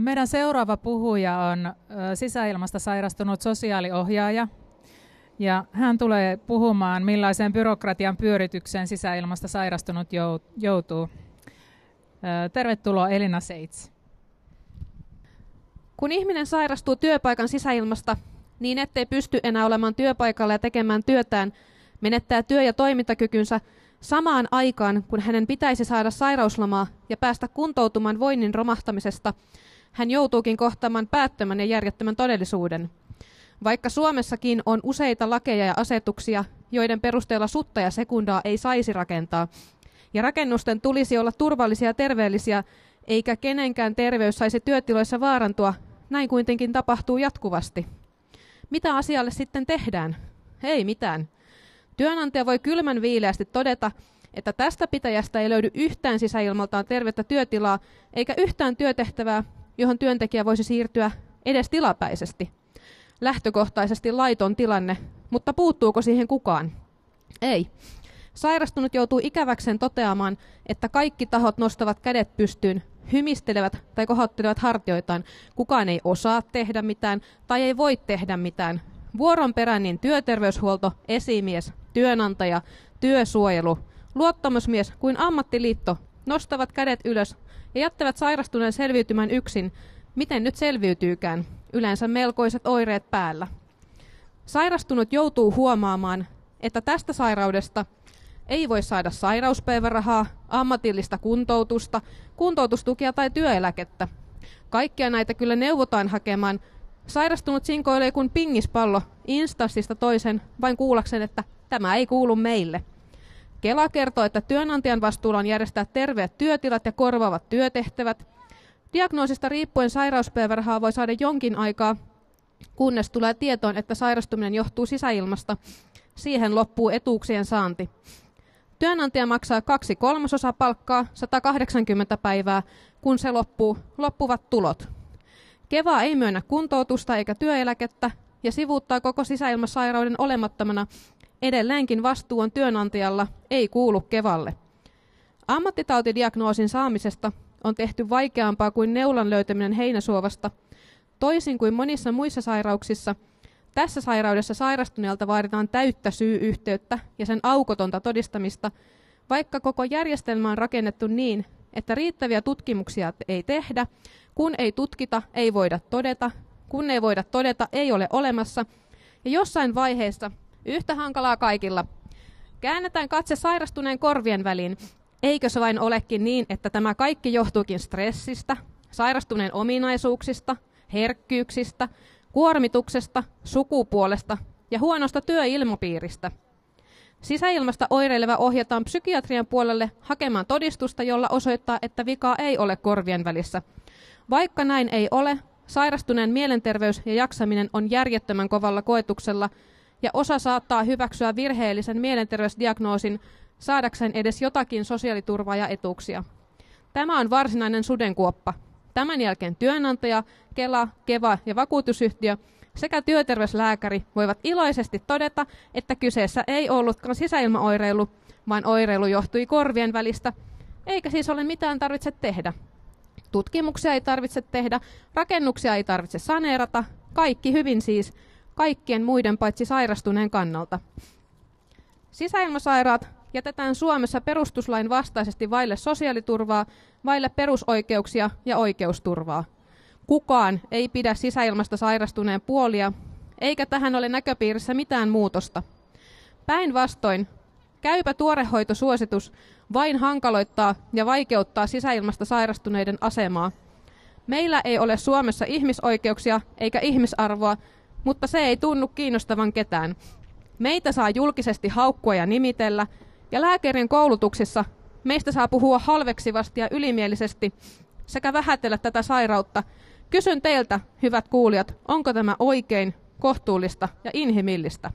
Meidän seuraava puhuja on sisäilmasta sairastunut sosiaaliohjaaja. Ja hän tulee puhumaan, millaiseen byrokratian pyöritykseen sisäilmasta sairastunut joutuu. Tervetuloa Elina Seits. Kun ihminen sairastuu työpaikan sisäilmasta, niin ettei pysty enää olemaan työpaikalla ja tekemään työtään, menettää työ- ja toimintakykynsä – Samaan aikaan, kun hänen pitäisi saada sairauslomaa ja päästä kuntoutumaan voinnin romahtamisesta, hän joutuukin kohtaamaan päättömän ja järjettömän todellisuuden. Vaikka Suomessakin on useita lakeja ja asetuksia, joiden perusteella sutta ja sekundaa ei saisi rakentaa, ja rakennusten tulisi olla turvallisia ja terveellisiä, eikä kenenkään terveys saisi työtiloissa vaarantua, näin kuitenkin tapahtuu jatkuvasti. Mitä asialle sitten tehdään? Ei mitään. Työnantaja voi kylmän viileästi todeta, että tästä pitäjästä ei löydy yhtään sisäilmaltaan tervettä työtilaa eikä yhtään työtehtävää, johon työntekijä voisi siirtyä edes tilapäisesti. Lähtökohtaisesti laiton tilanne, mutta puuttuuko siihen kukaan? Ei. Sairastunut joutuu ikäväkseen toteamaan, että kaikki tahot nostavat kädet pystyyn, hymistelevät tai kohottelevat hartioitaan. Kukaan ei osaa tehdä mitään tai ei voi tehdä mitään. Vuoron perään niin työterveyshuolto, esimies, työnantaja, työsuojelu, luottamusmies kuin ammattiliitto nostavat kädet ylös ja jättävät sairastuneen selviytymään yksin, miten nyt selviytyykään, yleensä melkoiset oireet päällä. Sairastunut joutuu huomaamaan, että tästä sairaudesta ei voi saada sairauspäivärahaa, ammatillista kuntoutusta, kuntoutustukia tai työeläkettä. Kaikkia näitä kyllä neuvotaan hakemaan. Sairastunut sinkoilee kuin pingispallo instassista toisen vain kuulakseen, että Tämä ei kuulu meille. Kela kertoo, että työnantajan vastuulla on järjestää terveet työtilat ja korvaavat työtehtävät. Diagnoosista riippuen sairauspäivärahaa voi saada jonkin aikaa, kunnes tulee tietoon, että sairastuminen johtuu sisäilmasta. Siihen loppuu etuuksien saanti. Työnantaja maksaa kaksi kolmasosa palkkaa 180 päivää, kun se loppuu, loppuvat tulot. Keva ei myönnä kuntoutusta eikä työeläkettä ja sivuuttaa koko sisäilmasairauden olemattomana Edelleenkin vastuu on työnantajalla, ei kuulu Kevalle. Ammattitautidiagnoosin saamisesta on tehty vaikeampaa kuin neulan löytäminen heinäsuovasta. Toisin kuin monissa muissa sairauksissa, tässä sairaudessa sairastuneelta vaaditaan täyttä syy-yhteyttä ja sen aukotonta todistamista, vaikka koko järjestelmä on rakennettu niin, että riittäviä tutkimuksia ei tehdä, kun ei tutkita, ei voida todeta, kun ei voida todeta, ei ole olemassa, ja jossain vaiheessa Yhtä hankalaa kaikilla. Käännetään katse sairastuneen korvien väliin. Eikö se vain olekin niin, että tämä kaikki johtuukin stressistä, sairastuneen ominaisuuksista, herkkyyksistä, kuormituksesta, sukupuolesta ja huonosta työilmapiiristä. Sisäilmasta oireileva ohjataan psykiatrian puolelle hakemaan todistusta, jolla osoittaa, että vikaa ei ole korvien välissä. Vaikka näin ei ole, sairastuneen mielenterveys ja jaksaminen on järjettömän kovalla koetuksella – ja osa saattaa hyväksyä virheellisen mielenterveysdiagnoosin saadakseen edes jotakin sosiaaliturvaa ja etuuksia. Tämä on varsinainen sudenkuoppa. Tämän jälkeen työnantaja, Kela, Keva ja vakuutusyhtiö sekä työterveyslääkäri voivat iloisesti todeta, että kyseessä ei ollutkaan sisäilmaoireilu, vaan oireilu johtui korvien välistä, eikä siis ole mitään tarvitse tehdä. Tutkimuksia ei tarvitse tehdä, rakennuksia ei tarvitse saneerata, kaikki hyvin siis, kaikkien muiden paitsi sairastuneen kannalta. Sisäilmasairaat jätetään Suomessa perustuslain vastaisesti vaille sosiaaliturvaa, vaille perusoikeuksia ja oikeusturvaa. Kukaan ei pidä sisäilmasta sairastuneen puolia, eikä tähän ole näköpiirissä mitään muutosta. Päinvastoin, käypä tuorehoitosuositus vain hankaloittaa ja vaikeuttaa sisäilmasta sairastuneiden asemaa. Meillä ei ole Suomessa ihmisoikeuksia eikä ihmisarvoa, mutta se ei tunnu kiinnostavan ketään. Meitä saa julkisesti haukkua ja nimitellä, ja lääkärin koulutuksissa meistä saa puhua halveksivasti ja ylimielisesti sekä vähätellä tätä sairautta. Kysyn teiltä, hyvät kuulijat, onko tämä oikein, kohtuullista ja inhimillistä?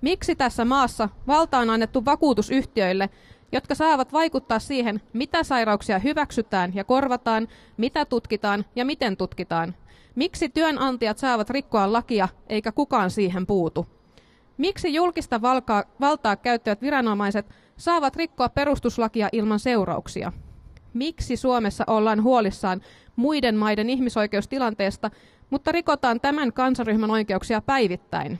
Miksi tässä maassa valta on annettu vakuutusyhtiöille, jotka saavat vaikuttaa siihen, mitä sairauksia hyväksytään ja korvataan, mitä tutkitaan ja miten tutkitaan, Miksi työnantajat saavat rikkoa lakia eikä kukaan siihen puutu? Miksi julkista valkaa, valtaa käyttävät viranomaiset saavat rikkoa perustuslakia ilman seurauksia? Miksi Suomessa ollaan huolissaan muiden maiden ihmisoikeustilanteesta, mutta rikotaan tämän kansaryhmän oikeuksia päivittäin?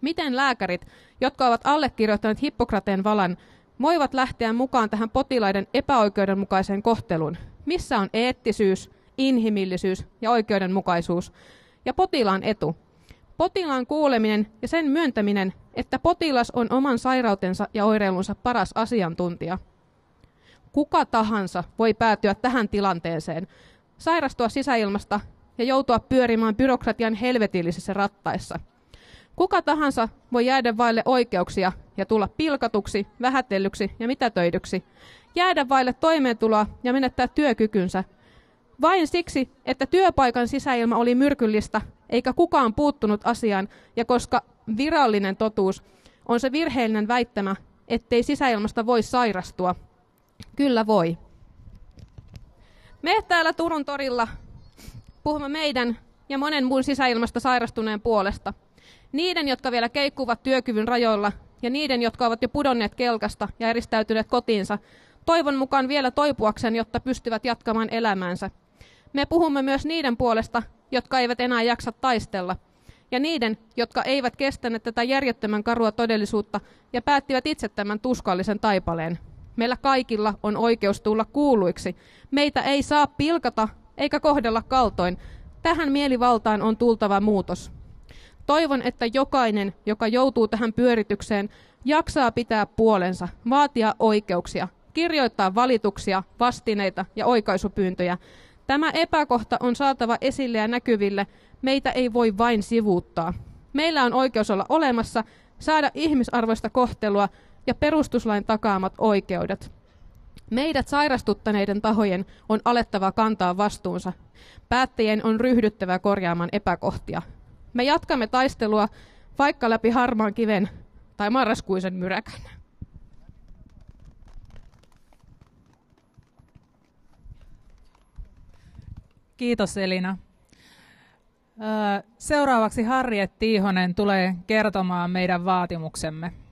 Miten lääkärit, jotka ovat allekirjoittaneet Hippokrateen valan, voivat lähteä mukaan tähän potilaiden epäoikeudenmukaiseen kohteluun? Missä on eettisyys? inhimillisyys ja oikeudenmukaisuus ja potilaan etu. Potilaan kuuleminen ja sen myöntäminen, että potilas on oman sairautensa ja oireilunsa paras asiantuntija. Kuka tahansa voi päätyä tähän tilanteeseen, sairastua sisäilmasta ja joutua pyörimään byrokratian helvetillisissä rattaissa. Kuka tahansa voi jäädä vaille oikeuksia ja tulla pilkatuksi, vähätellyksi ja mitätöidyksi, jäädä vaille toimeentuloa ja menettää työkykynsä vain siksi, että työpaikan sisäilma oli myrkyllistä, eikä kukaan puuttunut asiaan, ja koska virallinen totuus on se virheellinen väittämä, ettei sisäilmasta voi sairastua. Kyllä voi. Me täällä Turun torilla puhumme meidän ja monen muun sisäilmasta sairastuneen puolesta. Niiden, jotka vielä keikkuvat työkyvyn rajoilla, ja niiden, jotka ovat jo pudonneet kelkasta ja eristäytyneet kotiinsa, toivon mukaan vielä toipuakseen, jotta pystyvät jatkamaan elämäänsä – me puhumme myös niiden puolesta, jotka eivät enää jaksa taistella, ja niiden, jotka eivät kestäneet tätä järjettömän karua todellisuutta ja päättivät itse tämän tuskallisen taipaleen. Meillä kaikilla on oikeus tulla kuuluiksi. Meitä ei saa pilkata eikä kohdella kaltoin. Tähän mielivaltaan on tultava muutos. Toivon, että jokainen, joka joutuu tähän pyöritykseen, jaksaa pitää puolensa, vaatia oikeuksia, kirjoittaa valituksia, vastineita ja oikaisupyyntöjä. Tämä epäkohta on saatava esille ja näkyville. Meitä ei voi vain sivuuttaa. Meillä on oikeus olla olemassa, saada ihmisarvoista kohtelua ja perustuslain takaamat oikeudet. Meidät sairastuttaneiden tahojen on alettava kantaa vastuunsa. Päättäjien on ryhdyttävä korjaamaan epäkohtia. Me jatkamme taistelua vaikka läpi harmaan kiven tai marraskuisen myräkän. Kiitos Elina. Seuraavaksi Harriet Tiihonen tulee kertomaan meidän vaatimuksemme.